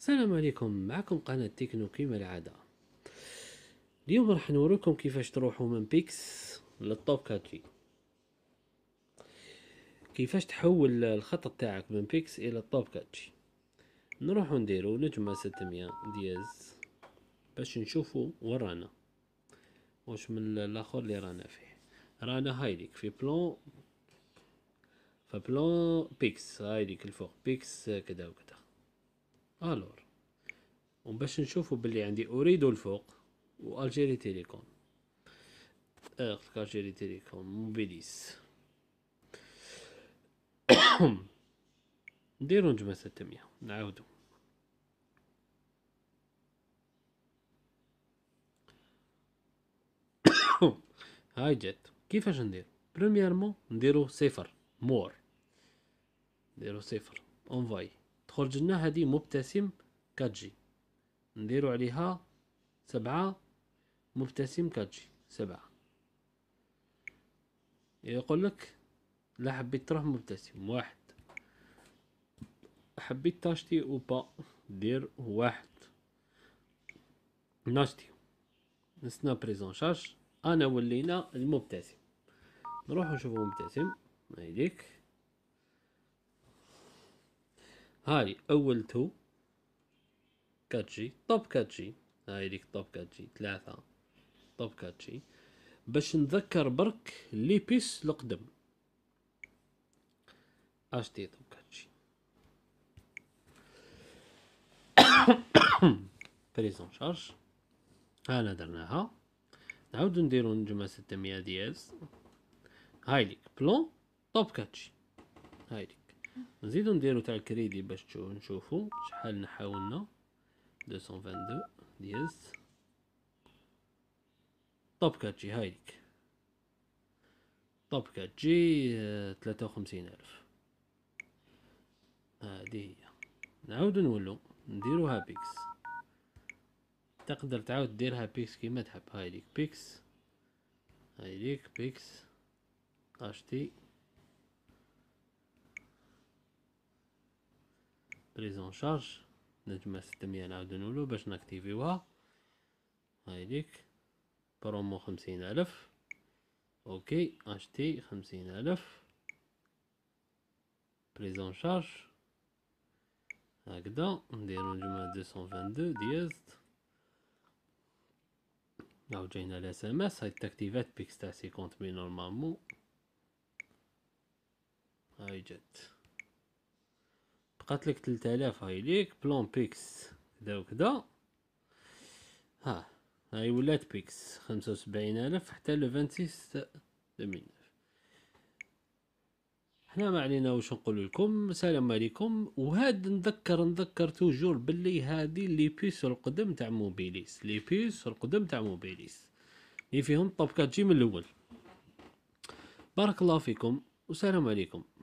السلام عليكم معكم قناة تكنو كيما العادة اليوم راح نوريكم كيفاش تروحوا من بيكس للطوب كاتري كيفاش تحول الخط تاعك من بيكس الى الطوب كاتري نروحو نديرو نجمة 600 دياز باش نشوفو ورانا واش من الاخر اللي رانا فيه رانا هايليك في بلون فبلون بيكس هايليك الفوق بيكس كذا وكذا الور باش نشوفو بلي عندي اريدو الفوق والجيري تيليكوم اخت الجيري تيليكوم موبيليس نديرو نجمة ستمية نعاودو هاي جات كيفاش ندير بريميرمون نديرو صفر مور نديرو صفر اونفاي خرج لنا هذه مبتسم كاتجي نديرو عليها سبعة مبتسم كاتجي سبعة إيه، يقول لك لا حبيت تروح مبتسم واحد حبيت تاشتي او با دير واحد ناشتي نسنا بريزون شارج انا ولينا المبتسم نروح نشوفو مبتسم هيديك هاي أول تو كاتشي طب كاتشي هاي ديك طب كاتشي ثلاثة طب كاتشي باش نذكر برك ليبيس القدم اشتي طب كاتشي بريزون شارج هانا درناها نعاودو نديرو نجمة ستمية دياز هاي ليك بلون طب كاتشي هاي ليك نزيدو نديرو تاع الكريدي باش نشوفو شحال نحاولنا 222 ديز طوب كاتجي هايديك طوب كاتجي آه، تلاتة وخمسين ألف هادي هي نعاودو نولو نديرو هابيكس تقدر تعاود ديرها بيكس كيما تحب هايديك بيكس هايديك بيكس اشتي بريزون شارج نجمع نجمة ستمية نعاودو نولو باش نكتيفيوها هاي ليك برومو خمسين ألف اوكي اشتي خمسين ألف بريزون شارج هكذا نديرو نجمة دوسون فاندو دياز لو جينا الاس ام اس هاي تاكتيفات بيكس تاع سيكونت مي نورمالمون هاي جات بقات لك 3000 هاي ليك بلون بيكس كدا وكدا ها هاي ولات بيكس 75000 حتى لو 26 2009 حنا ما علينا واش نقول لكم السلام عليكم وهاد نذكر نذكر توجور باللي هادي لي بيس القدم تاع موبيليس لي بيس القدم تاع موبيليس اللي فيهم طبقات جي من الاول بارك الله فيكم والسلام عليكم